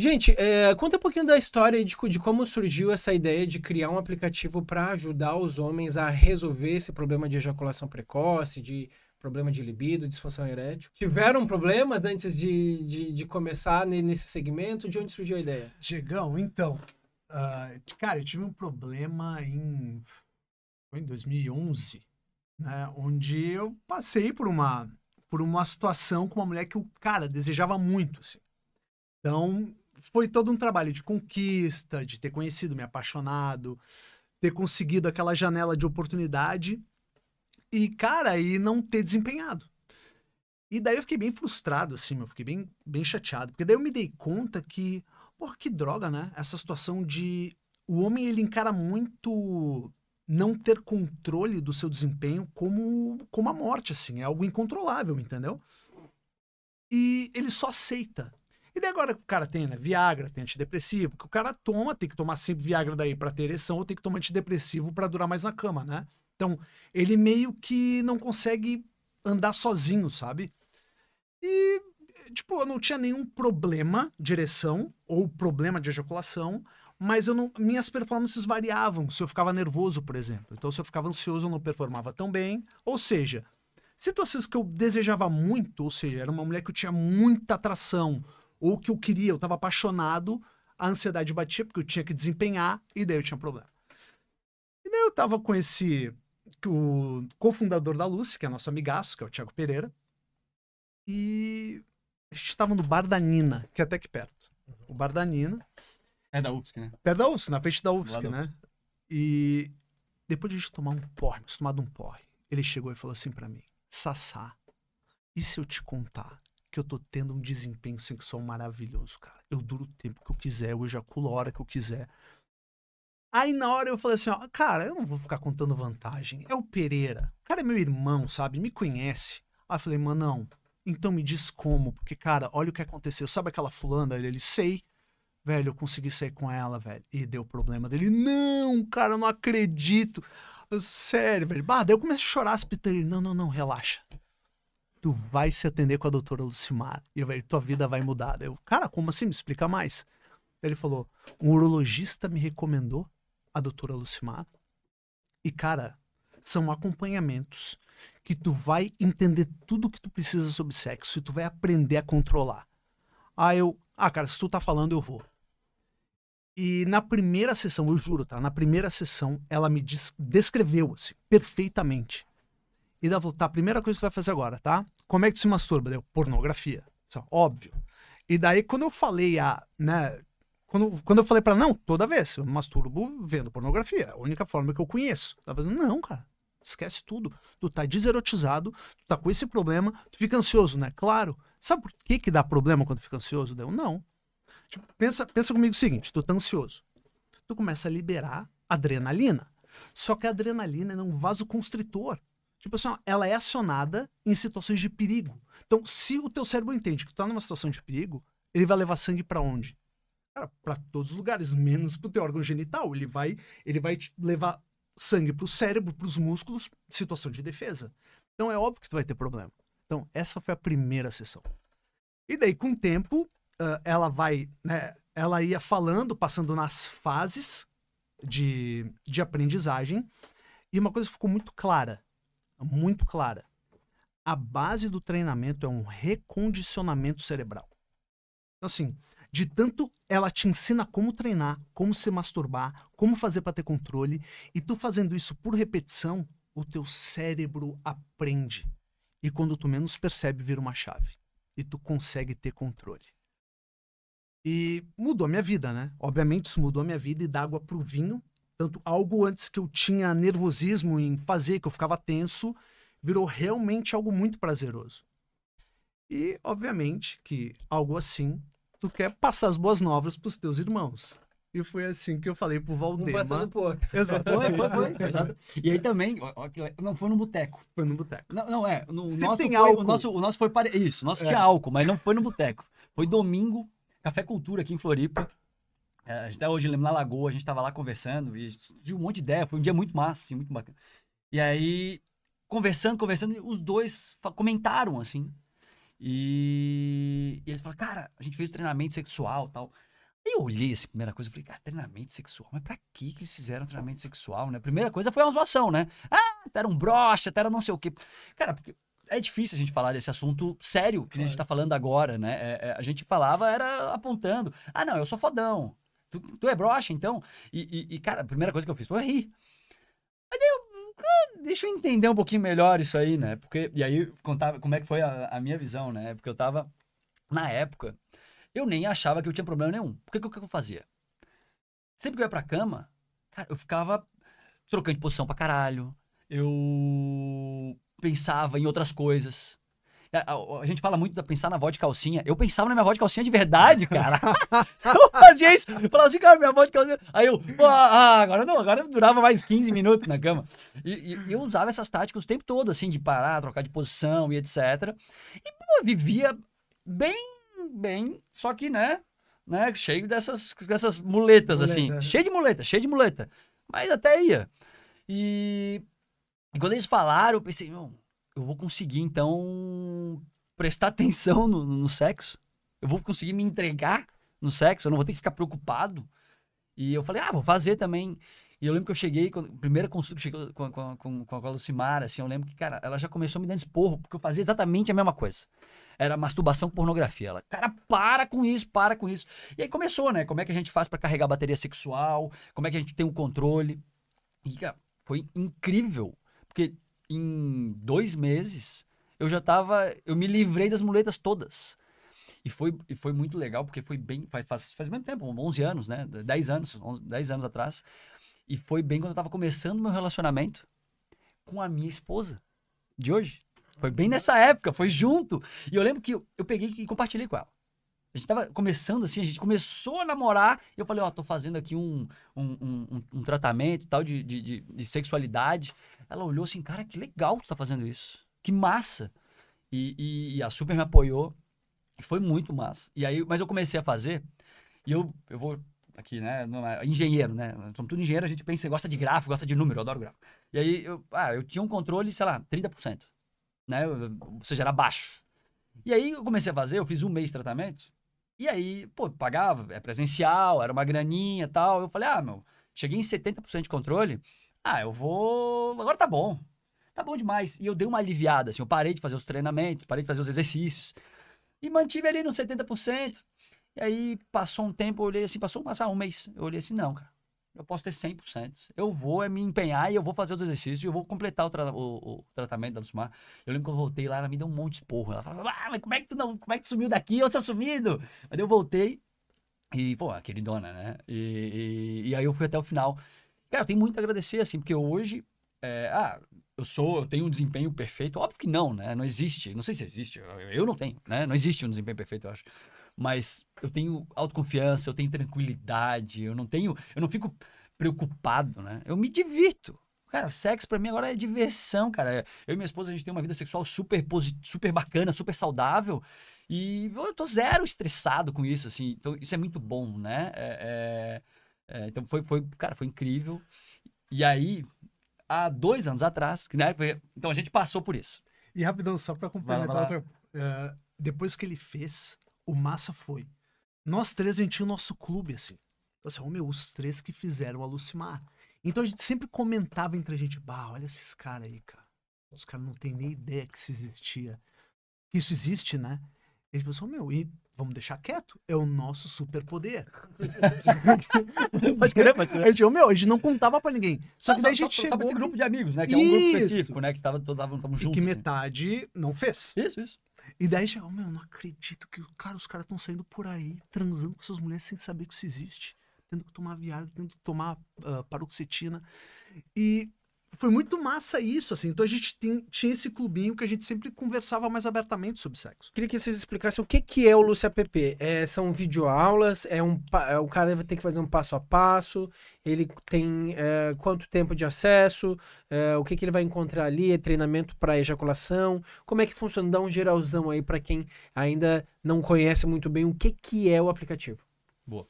Gente, é, conta um pouquinho da história de, de, como surgiu essa ideia de criar um aplicativo para ajudar os homens a resolver esse problema de ejaculação precoce, de problema de libido, disfunção erétil. Tiveram problemas antes de, de, de começar nesse segmento? De onde surgiu a ideia? Chegão, então. Uh, cara, eu tive um problema em. Foi em 2011, né? Onde eu passei por uma, por uma situação com uma mulher que eu, cara, desejava muito, assim. Então, foi todo um trabalho de conquista, de ter conhecido, me apaixonado, ter conseguido aquela janela de oportunidade e, cara, e não ter desempenhado. E daí eu fiquei bem frustrado, assim, eu fiquei bem, bem chateado, porque daí eu me dei conta que, porra, que droga, né? Essa situação de. O homem, ele encara muito não ter controle do seu desempenho como, como a morte, assim, é algo incontrolável, entendeu? E ele só aceita e daí agora o cara tem, né, Viagra, tem antidepressivo, que o cara toma, tem que tomar sempre Viagra daí para ter ereção, ou tem que tomar antidepressivo para durar mais na cama, né? Então, ele meio que não consegue andar sozinho, sabe? E, tipo, eu não tinha nenhum problema de ereção ou problema de ejaculação, mas eu não, minhas performances variavam. Se eu ficava nervoso, por exemplo. Então, se eu ficava ansioso, eu não performava tão bem. Ou seja, situações que eu desejava muito, ou seja, era uma mulher que eu tinha muita atração, ou o que eu queria, eu estava apaixonado, a ansiedade batia porque eu tinha que desempenhar e daí eu tinha problema. E daí eu estava com esse o cofundador da Lucy, que é nosso amigaço, que é o Thiago Pereira, e a gente estava no bar da Nina, que é até aqui perto. O bar da Nina. É da UFSC, né? Perto da UFSC, na frente da UFSC, né? Da UFSC. E depois de a gente tomar um porre, tomado um porre, ele chegou e falou assim para mim: Sassá, e se eu te contar que eu tô tendo um desempenho sexual maravilhoso, cara. Eu duro o tempo que eu quiser, eu ejaculo a hora que eu quiser. Aí na hora eu falei assim, ó, cara, eu não vou ficar contando vantagem. É o Pereira. O cara é meu irmão, sabe? Me conhece. Aí eu falei, mano, não. Então me diz como, porque, cara, olha o que aconteceu. Sabe aquela fulana? Ele, ele sei. Velho, eu consegui sair com ela, velho. E deu problema dele. Não, cara, eu não acredito. Sério, velho. Bah, daí eu comecei a chorar, as Ele, Não, não, não, relaxa tu vai se atender com a doutora Lucimar e tua vida vai mudar. Eu, cara, como assim? Me explica mais. Ele falou, um urologista me recomendou a doutora Lucimar. E, cara, são acompanhamentos que tu vai entender tudo que tu precisa sobre sexo e tu vai aprender a controlar. Aí eu, ah, cara, se tu tá falando, eu vou. E na primeira sessão, eu juro, tá? Na primeira sessão, ela me descreveu assim, perfeitamente e da falou, tá, a primeira coisa que você vai fazer agora, tá? Como é que tu se masturba? Deu, pornografia. Só, é óbvio. E daí, quando eu falei a, né, quando, quando eu falei para não, toda vez, eu masturbo vendo pornografia, é a única forma que eu conheço. Ela falou, não, cara, esquece tudo. Tu tá deserotizado, tu tá com esse problema, tu fica ansioso, né? Claro. Sabe por que que dá problema quando fica ansioso? Deu, não. Tipo, pensa, pensa comigo o seguinte, tu tá ansioso. Tu começa a liberar adrenalina. Só que a adrenalina é um vasoconstritor. Tipo assim, ela é acionada em situações de perigo. Então, se o teu cérebro entende que tu tá numa situação de perigo, ele vai levar sangue para onde? Cara, pra todos os lugares, menos pro teu órgão genital. Ele vai, ele vai levar sangue pro cérebro, pros músculos, situação de defesa. Então, é óbvio que tu vai ter problema. Então, essa foi a primeira sessão. E daí, com o tempo, uh, ela vai, né, ela ia falando, passando nas fases de, de aprendizagem, e uma coisa ficou muito clara muito clara. A base do treinamento é um recondicionamento cerebral. Então, assim, de tanto ela te ensina como treinar, como se masturbar, como fazer para ter controle, e tu fazendo isso por repetição, o teu cérebro aprende. E quando tu menos percebe, vira uma chave. E tu consegue ter controle. E mudou a minha vida, né? Obviamente isso mudou a minha vida e da água pro vinho, tanto algo antes que eu tinha nervosismo em fazer, que eu ficava tenso, virou realmente algo muito prazeroso. E, obviamente, que algo assim, tu quer passar as boas novas para os teus irmãos. E foi assim que eu falei pro Valdemar. Um passando pro outro. Foi, foi, foi. E aí também, não, foi no boteco. Foi no boteco. Não, não, é. No, nosso tem foi, álcool. O nosso, o nosso foi pare... Isso, o nosso é. tinha álcool, mas não foi no boteco. Foi domingo, Café Cultura aqui em Floripa até tá hoje lembro na Lagoa, a gente estava lá conversando e de um monte de ideia. Foi um dia muito massa, assim, muito bacana. E aí, conversando, conversando, os dois comentaram assim. E, e eles falaram, cara, a gente fez o treinamento sexual tal. eu olhei essa assim, primeira coisa e falei, cara, treinamento sexual, mas pra que que eles fizeram treinamento sexual, né? A primeira coisa foi uma zoação, né? Ah, era um brocha, era não sei o quê. Cara, porque é difícil a gente falar desse assunto sério que claro. a gente tá falando agora, né? É, é, a gente falava, era apontando. Ah, não, eu sou fodão. Tu, tu é broxa, então? E, e, e, cara, a primeira coisa que eu fiz foi rir. Mas daí eu, deixa eu entender um pouquinho melhor isso aí, né? Porque, e aí, contava como é que foi a, a minha visão, né? Porque eu tava, na época, eu nem achava que eu tinha problema nenhum. Porque o que, que eu fazia? Sempre que eu ia pra cama, cara, eu ficava trocando de posição pra caralho. Eu pensava em outras coisas. É, a, a, a, gente fala muito de pensar na vó de calcinha. Eu pensava na minha vó de calcinha de verdade, cara. eu fazia isso. Eu falava assim, cara, minha vó de calcinha. Aí eu, ah, agora não, agora durava mais 15 minutos na cama. E, e, eu usava essas táticas o tempo todo, assim, de parar, trocar de posição e etc. E, pô, vivia bem, bem, só que, né, né, cheio dessas, dessas muletas, assim. muleta. assim. Cheio de muleta, cheio de muleta. Mas até ia. E, e quando eles falaram, eu pensei, meu eu vou conseguir, então, prestar atenção no, no sexo? Eu vou conseguir me entregar no sexo? Eu não vou ter que ficar preocupado? E eu falei, ah, vou fazer também. E eu lembro que eu cheguei, quando, primeira consulta que cheguei com, com, com, com a Lucimara, assim, eu lembro que, cara, ela já começou a me dar esporro, porque eu fazia exatamente a mesma coisa. Era masturbação pornografia. Ela, cara, para com isso, para com isso. E aí começou, né? Como é que a gente faz para carregar a bateria sexual? Como é que a gente tem o um controle? E, cara, foi incrível. Porque em dois meses, eu já tava. Eu me livrei das muletas todas. E foi, e foi muito legal, porque foi bem. Faz, faz muito tempo, 11 anos, né? 10 anos, 11, 10 anos atrás. E foi bem quando eu tava começando meu relacionamento com a minha esposa de hoje. Foi bem nessa época, foi junto. E eu lembro que eu, eu peguei e compartilhei com ela. A gente tava começando assim, a gente começou a namorar. E eu falei, ó, oh, tô fazendo aqui um, um, um, um tratamento tal de, de, de, sexualidade. Ela olhou assim, cara, que legal que tu tá fazendo isso. Que massa. E, e, e a Super me apoiou. Foi muito massa. E aí, mas eu comecei a fazer. E eu, eu vou aqui, né? É, engenheiro, né? Somos tudo engenheiro, a gente pensa, gosta de gráfico, gosta de número, eu adoro gráfico. E aí, eu, ah, eu tinha um controle, sei lá, 30%. Né? ou seja, era baixo. E aí eu comecei a fazer, eu fiz um mês de tratamento. E aí, pô, pagava, é presencial, era uma graninha e tal. Eu falei, ah, meu, cheguei em 70% de controle. Ah, eu vou. Agora tá bom. Tá bom demais. E eu dei uma aliviada, assim, eu parei de fazer os treinamentos, parei de fazer os exercícios. E mantive ali nos 70%. E aí passou um tempo, eu olhei assim, passou passar ah, um mês. Eu olhei assim, não, cara eu posso ter 100%. Eu vou é me empenhar e eu vou fazer os exercícios e eu vou completar o, tra o, o tratamento da Lucimar. Eu lembro que eu voltei lá, ela me deu um monte de esporro Ela falou, ah, mas como é que tu não, como é que tu sumiu daqui? Eu sou sumido. Mas eu voltei e, pô, queridona, né? E, e, e, aí eu fui até o final. Cara, eu tenho muito a agradecer, assim, porque hoje, é, ah, eu sou, eu tenho um desempenho perfeito. Óbvio que não, né? Não existe. Não sei se existe. Eu, eu não tenho, né? Não existe um desempenho perfeito, eu acho mas eu tenho autoconfiança, eu tenho tranquilidade, eu não tenho, eu não fico preocupado, né? Eu me divirto. Cara, sexo para mim agora é diversão, cara. Eu e minha esposa a gente tem uma vida sexual super super bacana, super saudável. E eu tô zero estressado com isso, assim. Então, isso é muito bom, né? É, é, é, então, foi, foi, cara, foi incrível. E aí, há dois anos atrás, né? Então, a gente passou por isso. E rapidão, só pra complementar, uh, depois que ele fez, o Massa foi. Nós três, a gente tinha o nosso clube, assim. Então, assim, oh, meu, os três que fizeram a Lucimar. Então a gente sempre comentava entre a gente, bah, olha esses caras aí, cara. Os caras não tem nem ideia que isso existia. Que isso existe, né? E a gente pensou, oh, meu, e vamos deixar quieto, é o nosso superpoder. pode crer, pode crer. A gente, oh, meu, a gente não contava pra ninguém. Só que daí a gente só, chegou... Só esse grupo de amigos, né? Que isso. é um grupo específico, né? Que tava, tava, tava juntos. E que assim. metade não fez. Isso, isso. E daí chegou, oh, meu, não acredito que cara, os caras estão saindo por aí, transando com suas mulheres sem saber que isso existe. Tendo que tomar viagem, tendo que tomar uh, paroxetina. E foi muito massa isso, assim. Então a gente tem, tinha esse clubinho que a gente sempre conversava mais abertamente sobre sexo. Queria que vocês explicassem o que, que é o Lúcia PP. É, são videoaulas? É um, é, o cara vai ter que fazer um passo a passo? Ele tem é, quanto tempo de acesso? É, o que, que ele vai encontrar ali? É treinamento para ejaculação? Como é que funciona? Dá um geralzão aí para quem ainda não conhece muito bem o que, que é o aplicativo. Boa.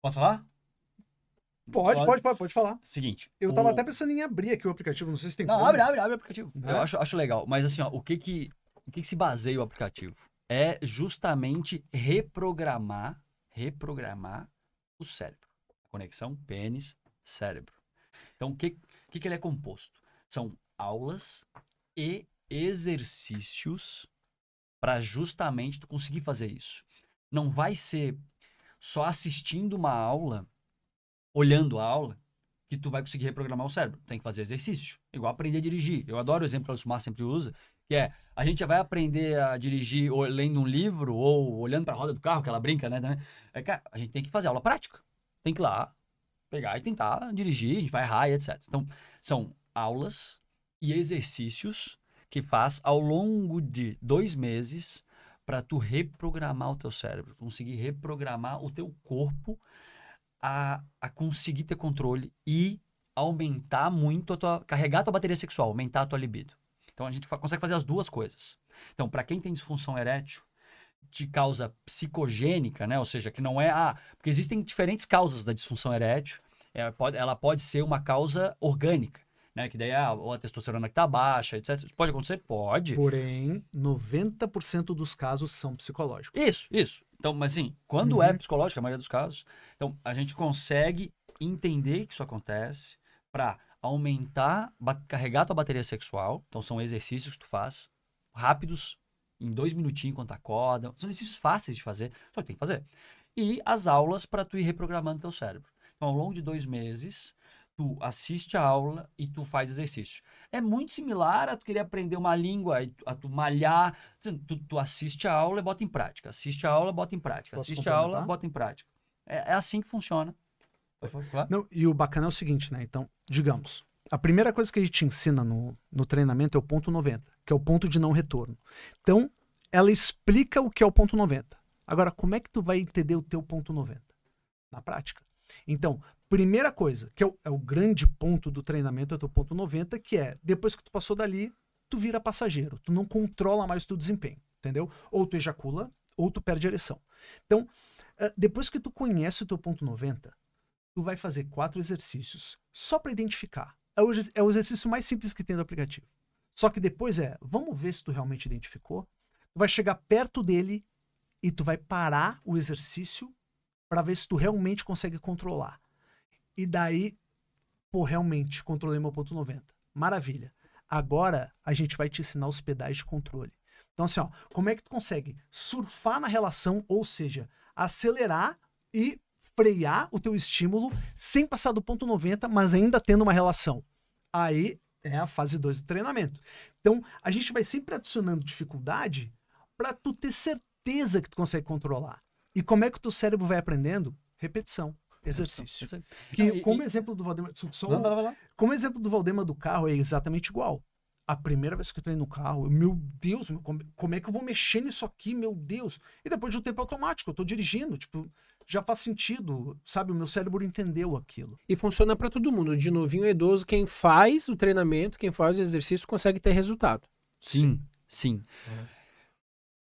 Posso falar? Pode, pode, pode, pode, falar. Seguinte. Eu tava o... até pensando em abrir aqui o aplicativo, não sei se tem Não, como. abre, abre, abre o aplicativo. É. Eu acho, acho legal. Mas assim, ó, o que que, o que que se baseia o aplicativo? É justamente reprogramar, reprogramar o cérebro. Conexão pênis, cérebro. Então, o que, que que ele é composto? São aulas e exercícios para justamente tu conseguir fazer isso. Não vai ser só assistindo uma aula olhando a aula que tu vai conseguir reprogramar o cérebro. Tem que fazer exercício. Igual aprender a dirigir. Eu adoro o exemplo que o Alcimar sempre usa, que é a gente vai aprender a dirigir ou lendo um livro ou olhando para a roda do carro, que ela brinca, né? É, a gente tem que fazer aula prática. Tem que ir lá pegar e tentar dirigir, a gente vai errar e etc. Então, são aulas e exercícios que faz ao longo de dois meses para tu reprogramar o teu cérebro, conseguir reprogramar o teu corpo a, a conseguir ter controle e aumentar muito a tua. carregar a tua bateria sexual, aumentar a tua libido. Então a gente consegue fazer as duas coisas. Então, para quem tem disfunção erétil, de causa psicogênica, né? Ou seja, que não é a. Ah, porque existem diferentes causas da disfunção erétil. Ela é, pode, ela pode ser uma causa orgânica. Né? Que daí ah, a testosterona que tá baixa, etc. Isso pode acontecer? Pode. Porém, 90% dos casos são psicológicos. Isso, isso. Então, mas assim, quando é uhum. é psicológico, a maioria dos casos, então a gente consegue entender que isso acontece para aumentar, carregar tua bateria sexual. Então são exercícios que tu faz rápidos, em dois minutinhos enquanto acorda. São exercícios fáceis de fazer, só que tem que fazer. E as aulas para tu ir reprogramando teu cérebro. Então, ao longo de dois meses, tu assiste a aula e tu faz exercício. É muito similar a tu querer aprender uma língua, a tu malhar. Assim, tu, tu assiste a aula e bota em prática. Assiste a aula, bota em prática. Posso assiste a aula, bota em prática. É, é assim que funciona. Não, e o bacana é o seguinte, né? Então, digamos, a primeira coisa que a gente ensina no, no treinamento é o ponto 90, que é o ponto de não retorno. Então, ela explica o que é o ponto 90. Agora, como é que tu vai entender o teu ponto 90? Na prática. Então, primeira coisa, que é o, é o grande ponto do treinamento, é o teu ponto 90, que é, depois que tu passou dali, tu vira passageiro, tu não controla mais o teu desempenho, entendeu? Ou tu ejacula, ou tu perde a ereção. Então, ah, depois que tu conhece o teu ponto 90, tu vai fazer quatro exercícios só para identificar. É o, é o exercício mais simples que tem do aplicativo. Só que depois é, vamos ver se tu realmente identificou. Tu vai chegar perto dele e tu vai parar o exercício para ver se tu realmente consegue controlar. E daí, pô, realmente, controlei meu ponto 90. Maravilha. Agora a gente vai te ensinar os pedais de controle. Então, assim, ó, como é que tu consegue surfar na relação, ou seja, acelerar e frear o teu estímulo sem passar do ponto 90, mas ainda tendo uma relação. Aí é a fase 2 do treinamento. Então, a gente vai sempre adicionando dificuldade para tu ter certeza que tu consegue controlar. E como é que o teu cérebro vai aprendendo? Repetição exercício. Não, que, como e, exemplo do Valdemar, só, vai lá, vai como exemplo do Valdemar do carro é exatamente igual. A primeira vez que eu entrei no carro, eu, meu Deus, meu, como, como, é que eu vou mexer nisso aqui, meu Deus? E depois de um tempo automático, eu tô dirigindo, tipo, já faz sentido, sabe? O meu cérebro entendeu aquilo. E funciona para todo mundo, de novinho a idoso, quem faz o treinamento, quem faz o exercício consegue ter resultado. Sim, sim. sim. É.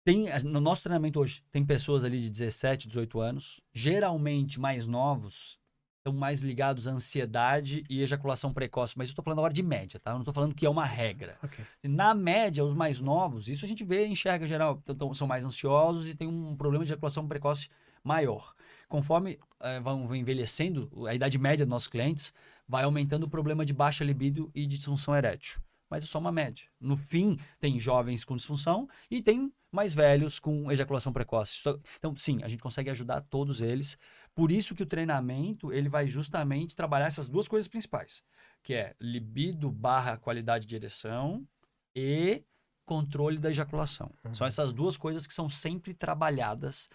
Tem, no nosso treinamento hoje, tem pessoas ali de 17, 18 anos, geralmente mais novos, estão mais ligados à ansiedade e ejaculação precoce, mas eu estou falando a hora de média, tá? Eu não estou falando que é uma regra. Okay. Na média, os mais novos, isso a gente vê, enxerga geral, então, são mais ansiosos e tem um problema de ejaculação precoce maior. Conforme é, vão envelhecendo, a idade média dos nossos clientes vai aumentando o problema de baixa libido e disfunção erétil mas é só uma média. No fim, tem jovens com disfunção e tem mais velhos com ejaculação precoce. Então, sim, a gente consegue ajudar todos eles. Por isso que o treinamento, ele vai justamente trabalhar essas duas coisas principais, que é libido barra qualidade de ereção e controle da ejaculação. São uhum. essas duas coisas que são sempre trabalhadas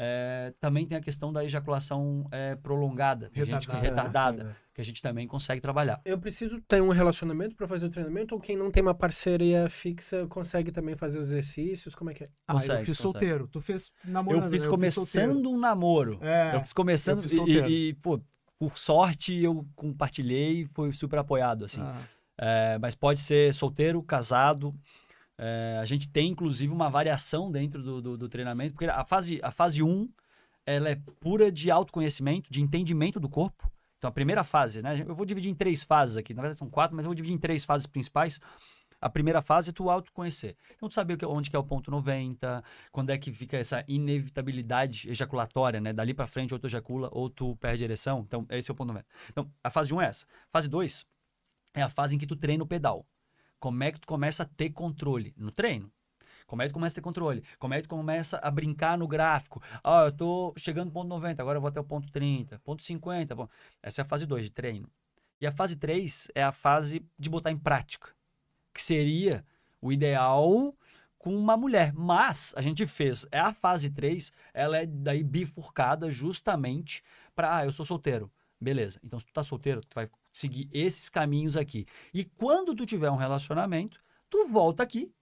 é, também tem a questão da ejaculação é, prolongada, tem retardada, gente que, é né? retardada, que a gente também consegue trabalhar. Eu preciso ter um relacionamento para fazer o treinamento ou quem não tem uma parceria fixa consegue também fazer os exercícios? Como é que é? Consegue, ah, eu fiz consegue. solteiro. Tu fez namorando. Eu fiz eu começando fiz um namoro. É, eu fiz começando eu fiz e, e, pô, por sorte eu compartilhei, foi super apoiado assim. Ah. É, mas pode ser solteiro, casado. É, a gente tem, inclusive, uma variação dentro do, do, do, treinamento, porque a fase, a fase 1 ela é pura de autoconhecimento, de entendimento do corpo. Então, a primeira fase, né? Eu vou dividir em três fases aqui. Na verdade, são quatro, mas eu vou dividir em três fases principais. A primeira fase é tu autoconhecer. Então, tu saber onde que é o ponto 90, quando é que fica essa inevitabilidade ejaculatória, né? Dali para frente, ou tu ejacula, ou tu perde a ereção. Então, esse é o ponto 90. Então, a fase 1 é essa. Fase 2 é a fase em que tu treina o pedal. Como é que tu começa a ter controle? No treino. Como é que tu começa a ter controle? Como é que tu começa a brincar no gráfico? Ah, eu tô chegando no ponto 90, agora eu vou até o ponto 30, ponto 50. Bom, essa é a fase 2 de treino. E a fase 3 é a fase de botar em prática, que seria o ideal com uma mulher. Mas a gente fez, é a fase 3, ela é daí bifurcada justamente para, ah, eu sou solteiro. Beleza. Então, se tu tá solteiro, tu vai seguir esses caminhos aqui. E quando tu tiver um relacionamento, tu volta aqui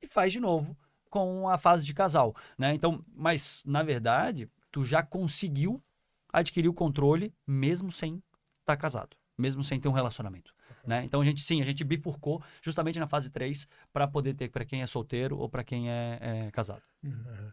e faz de novo com a fase de casal, né? Então, mas na verdade, tu já conseguiu adquirir o controle mesmo sem estar tá casado, mesmo sem ter um relacionamento. Né? Então a gente sim, a gente bifurcou justamente na fase 3 para poder ter para quem é solteiro ou para quem é, é casado. Uhum.